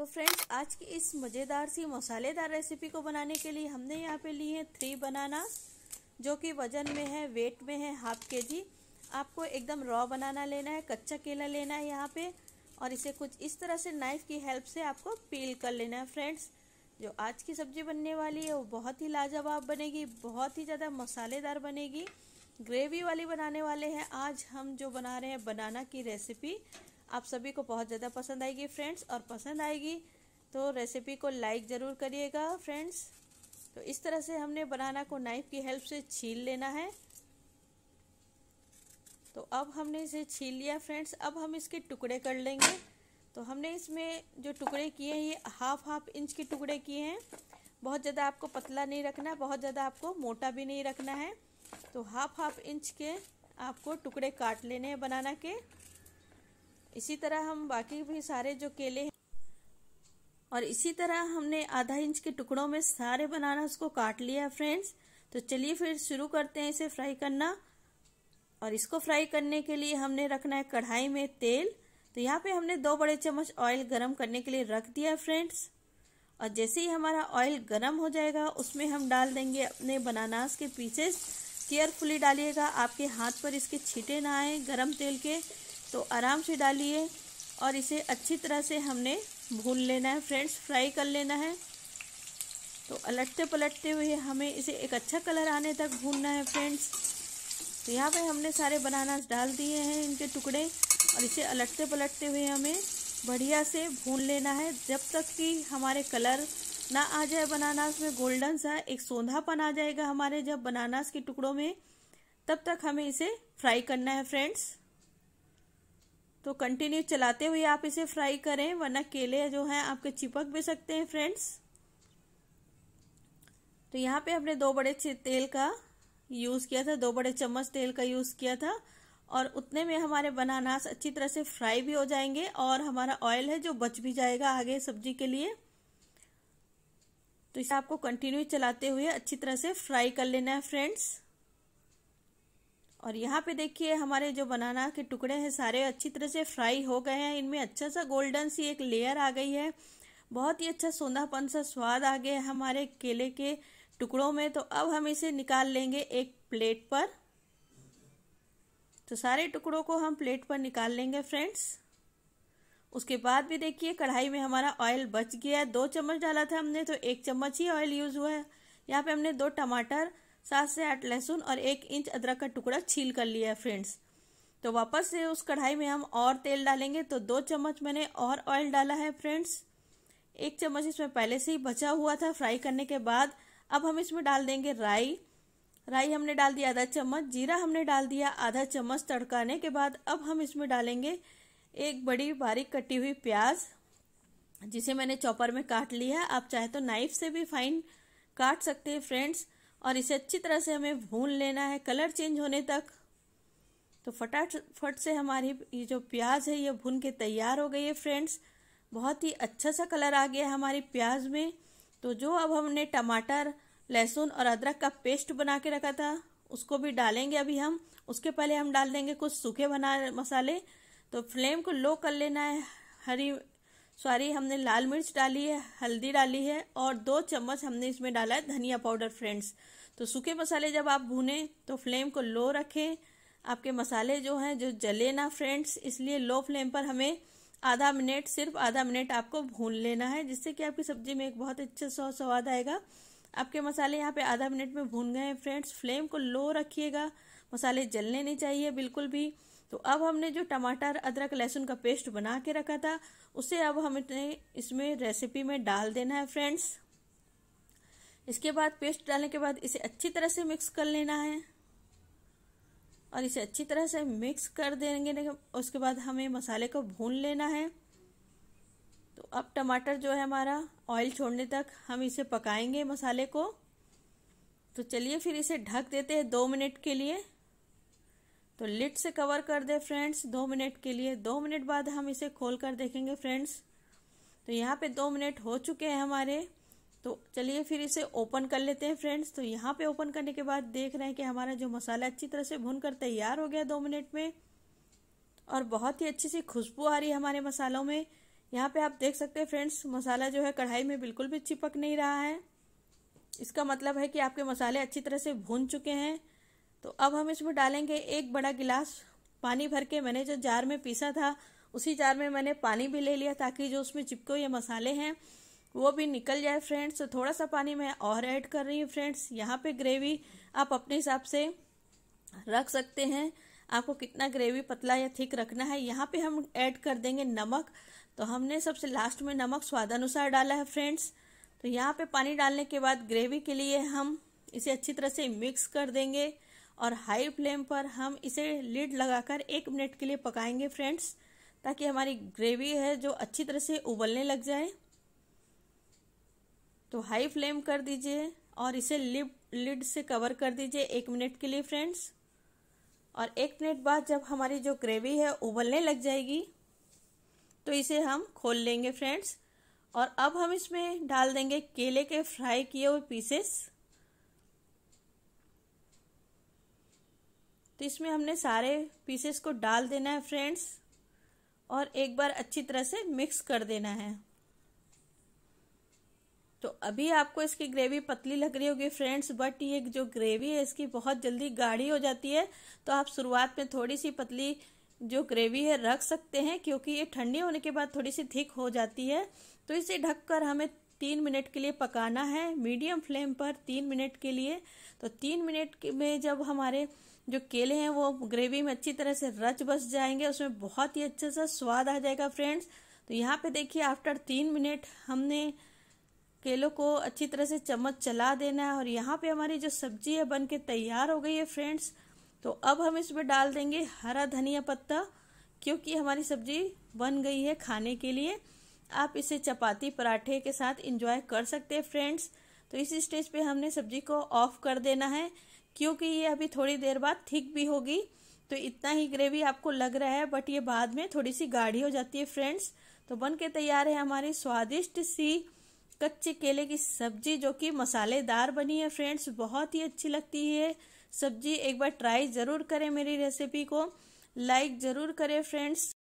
तो फ्रेंड्स आज की इस मज़ेदार सी मसालेदार रेसिपी को बनाने के लिए हमने यहाँ पे ली है थ्री बनाना जो कि वज़न में है वेट में है हाफ के जी आपको एकदम रॉ बनाना लेना है कच्चा केला लेना है यहाँ पे और इसे कुछ इस तरह से नाइफ़ की हेल्प से आपको पील कर लेना है फ्रेंड्स जो आज की सब्ज़ी बनने वाली है वो बहुत ही लाजवाब बनेगी बहुत ही ज़्यादा मसालेदार बनेगी ग्रेवी वाली बनाने वाले हैं आज हम जो बना रहे हैं बनाना की रेसिपी आप सभी को बहुत ज़्यादा पसंद आएगी फ्रेंड्स और पसंद आएगी तो रेसिपी को लाइक ज़रूर करिएगा फ्रेंड्स तो इस तरह से हमने बनाना को नाइफ की हेल्प से छील लेना है तो अब हमने इसे छील लिया फ्रेंड्स अब हम इसके टुकड़े कर लेंगे तो हमने इसमें जो टुकड़े किए हैं ये हाफ हाफ इंच के टुकड़े किए हैं बहुत ज़्यादा आपको पतला नहीं रखना बहुत ज़्यादा आपको मोटा भी नहीं रखना है तो हाफ हाफ इंच के आपको टुकड़े काट लेने हैं बनाना के इसी तरह हम बाकी भी सारे जो केले हैं और इसी तरह हमने आधा इंच के टुकड़ों में सारे बनाना उसको काट लिया है फ्रेंड्स तो चलिए फिर शुरू करते हैं इसे फ्राई करना और इसको फ्राई करने के लिए हमने रखना है कढ़ाई में तेल तो यहाँ पे हमने दो बड़े चम्मच ऑयल गरम करने के लिए रख दिया है फ्रेंड्स और जैसे ही हमारा ऑयल गरम हो जाएगा उसमें हम डाल देंगे अपने बनानास के पीसेस केयरफुली डालिएगा आपके हाथ पर इसके छीटे ना आए गरम तेल के तो आराम से डालिए और इसे अच्छी तरह से हमने भून लेना है फ्रेंड्स फ्राई कर लेना है तो अलटते पलटते हुए हमें इसे एक अच्छा कलर आने तक भूनना है फ्रेंड्स तो यहाँ पे हमने सारे बनानास डाल दिए हैं इनके टुकड़े और इसे अलटते पलटते हुए हमें बढ़िया से भून लेना है जब तक कि हमारे कलर ना आ जाए बनानास में गोल्डन सा एक सोंधापन आ जाएगा हमारे जब बनानास के टुकड़ों में तब तक हमें इसे फ्राई करना है फ्रेंड्स तो कंटिन्यू चलाते हुए आप इसे फ्राई करें वरना केले जो हैं आपके चिपक भी सकते हैं फ्रेंड्स तो यहाँ पे हमने दो बड़े तेल का यूज़ किया था दो बड़े चम्मच तेल का यूज़ किया था और उतने में हमारे बनानास अच्छी तरह से फ्राई भी हो जाएंगे और हमारा ऑयल है जो बच भी जाएगा आगे सब्जी के लिए तो इसे आपको कंटिन्यू चलाते हुए अच्छी तरह से फ्राई कर लेना है फ्रेंड्स और यहाँ पे देखिए हमारे जो बनाना के टुकड़े हैं सारे अच्छी तरह से फ्राई हो गए हैं इनमें अच्छा सा गोल्डन सी एक लेयर आ गई है बहुत ही अच्छा सोंधापन सा स्वाद आ गया हमारे केले के टुकड़ों में तो अब हम इसे निकाल लेंगे एक प्लेट पर तो सारे टुकड़ों को हम प्लेट पर निकाल लेंगे फ्रेंड्स उसके बाद भी देखिए कढ़ाई में हमारा ऑयल बच गया है दो चम्मच डाला था हमने तो एक चम्मच ही ऑयल यूज़ हुआ है यहाँ पे हमने दो टमाटर सात से आठ लहसुन और एक इंच अदरक का टुकड़ा छील कर लिया है फ्रेंड्स तो वापस से उस कढ़ाई में हम और तेल डालेंगे तो दो चम्मच मैंने और ऑयल डाला है फ्रेंड्स एक चम्मच इसमें पहले से ही बचा हुआ था फ्राई करने के बाद अब हम इसमें डाल देंगे राई राई हमने डाल दिया आधा चम्मच जीरा हमने डाल दिया आधा चम्मच तड़काने के बाद अब हम इसमें डालेंगे एक बड़ी बारीक कटी हुई प्याज जिसे मैंने चॉपर में काट लिया आप चाहे तो नाइफ से भी फाइन काट सकते हैं फ्रेंड्स और इसे अच्छी तरह से हमें भून लेना है कलर चेंज होने तक तो फटाफट से हमारी ये जो प्याज है ये भून के तैयार हो गई है फ्रेंड्स बहुत ही अच्छा सा कलर आ गया है हमारी प्याज में तो जो अब हमने टमाटर लहसुन और अदरक का पेस्ट बना के रखा था उसको भी डालेंगे अभी हम उसके पहले हम डाल देंगे कुछ सूखे बना मसाले तो फ्लेम को लो कर लेना है हरी सॉरी हमने लाल मिर्च डाली है हल्दी डाली है और दो चम्मच हमने इसमें डाला है धनिया पाउडर फ्रेंड्स तो सूखे मसाले जब आप भूनें तो फ्लेम को लो रखें आपके मसाले जो हैं जो जले ना फ्रेंड्स इसलिए लो फ्लेम पर हमें आधा मिनट सिर्फ आधा मिनट आपको भून लेना है जिससे कि आपकी सब्जी में एक बहुत अच्छा सा स्वाद आएगा आपके मसाले यहाँ पे आधा मिनट में भून गए हैं फ्रेंड्स फ्लेम को लो रखिएगा मसाले जलने नहीं चाहिए बिल्कुल भी तो अब हमने जो टमाटर अदरक लहसुन का पेस्ट बना के रखा था उसे अब हमने इसमें रेसिपी में डाल देना है फ्रेंड्स इसके बाद पेस्ट डालने के बाद इसे अच्छी तरह से मिक्स कर लेना है और इसे अच्छी तरह से मिक्स कर देंगे उसके बाद हमें मसाले को भून लेना है तो अब टमाटर जो है हमारा ऑयल छोड़ने तक हम इसे पकाएंगे मसाले को तो चलिए फिर इसे ढक देते हैं दो मिनट के लिए तो लिट से कवर कर दे फ्रेंड्स दो मिनट के लिए दो मिनट बाद हम इसे खोल कर देखेंगे फ्रेंड्स तो यहाँ पे दो मिनट हो चुके हैं हमारे तो चलिए फिर इसे ओपन कर लेते हैं फ्रेंड्स तो यहाँ पे ओपन करने के बाद देख रहे हैं कि हमारा जो मसाला अच्छी तरह से भून कर तैयार हो गया दो मिनट में और बहुत ही अच्छी सी खुशबू आ रही है हमारे मसालों में यहाँ पे आप देख सकते हैं फ्रेंड्स मसाला जो है कढ़ाई में बिल्कुल भी चिपक नहीं रहा है इसका मतलब है कि आपके मसाले अच्छी तरह से भून चुके हैं तो अब हम इसमें डालेंगे एक बड़ा गिलास पानी भर के मैंने जो जार में पीसा था उसी जार में मैंने पानी भी ले लिया ताकि जो उसमें चिपके हुए मसाले हैं वो भी निकल जाए फ्रेंड्स तो थोड़ा सा पानी मैं और ऐड कर रही हूँ फ्रेंड्स यहाँ पे ग्रेवी आप अपने हिसाब से रख सकते हैं आपको कितना ग्रेवी पतला या थिक रखना है यहाँ पे हम ऐड कर देंगे नमक तो हमने सबसे लास्ट में नमक स्वादानुसार डाला है फ्रेंड्स तो यहाँ पे पानी डालने के बाद ग्रेवी के लिए हम इसे अच्छी तरह से मिक्स कर देंगे और हाई फ्लेम पर हम इसे लिड लगाकर एक मिनट के लिए पकाएंगे फ्रेंड्स ताकि हमारी ग्रेवी है जो अच्छी तरह से उबलने लग जाए तो हाई फ्लेम कर दीजिए और इसे लिड लिड से कवर कर दीजिए एक मिनट के लिए फ्रेंड्स और एक मिनट बाद जब हमारी जो ग्रेवी है उबलने लग जाएगी तो इसे हम खोल लेंगे फ्रेंड्स और अब हम इसमें डाल देंगे केले के फ्राई किए हुए पीसेस तो इसमें हमने सारे पीसेस को डाल देना है फ्रेंड्स और एक बार अच्छी तरह से मिक्स कर देना है तो अभी आपको इसकी ग्रेवी पतली लग रही होगी फ्रेंड्स बट ये जो ग्रेवी है इसकी बहुत जल्दी गाढ़ी हो जाती है तो आप शुरुआत में थोड़ी सी पतली जो ग्रेवी है रख सकते हैं क्योंकि ये ठंडी होने के बाद थोड़ी सी थिक हो जाती है तो इसे ढककर हमें तीन मिनट के लिए पकाना है मीडियम फ्लेम पर तीन मिनट के लिए तो तीन मिनट में जब हमारे जो केले हैं वो ग्रेवी में अच्छी तरह से रच बस जाएंगे उसमें बहुत ही अच्छा सा स्वाद आ जाएगा फ्रेंड्स तो यहाँ पे देखिए आफ्टर तीन मिनट हमने केलों को अच्छी तरह से चम्मच चला देना है और यहाँ पे हमारी जो सब्जी है बन के तैयार हो गई है फ्रेंड्स तो अब हम इसमें डाल देंगे हरा धनिया पत्ता क्योंकि हमारी सब्जी बन गई है खाने के लिए आप इसे चपाती पराठे के साथ इंजॉय कर सकते हैं फ्रेंड्स तो इसी स्टेज पे हमने सब्जी को ऑफ कर देना है क्योंकि ये अभी थोड़ी देर बाद थिक भी होगी तो इतना ही ग्रेवी आपको लग रहा है बट ये बाद में थोड़ी सी गाढ़ी हो जाती है फ्रेंड्स तो बन के तैयार है हमारी स्वादिष्ट सी कच्चे केले की सब्जी जो कि मसालेदार बनी है फ्रेंड्स बहुत ही अच्छी लगती है सब्जी एक बार ट्राई ज़रूर करें मेरी रेसिपी को लाइक ज़रूर करें फ्रेंड्स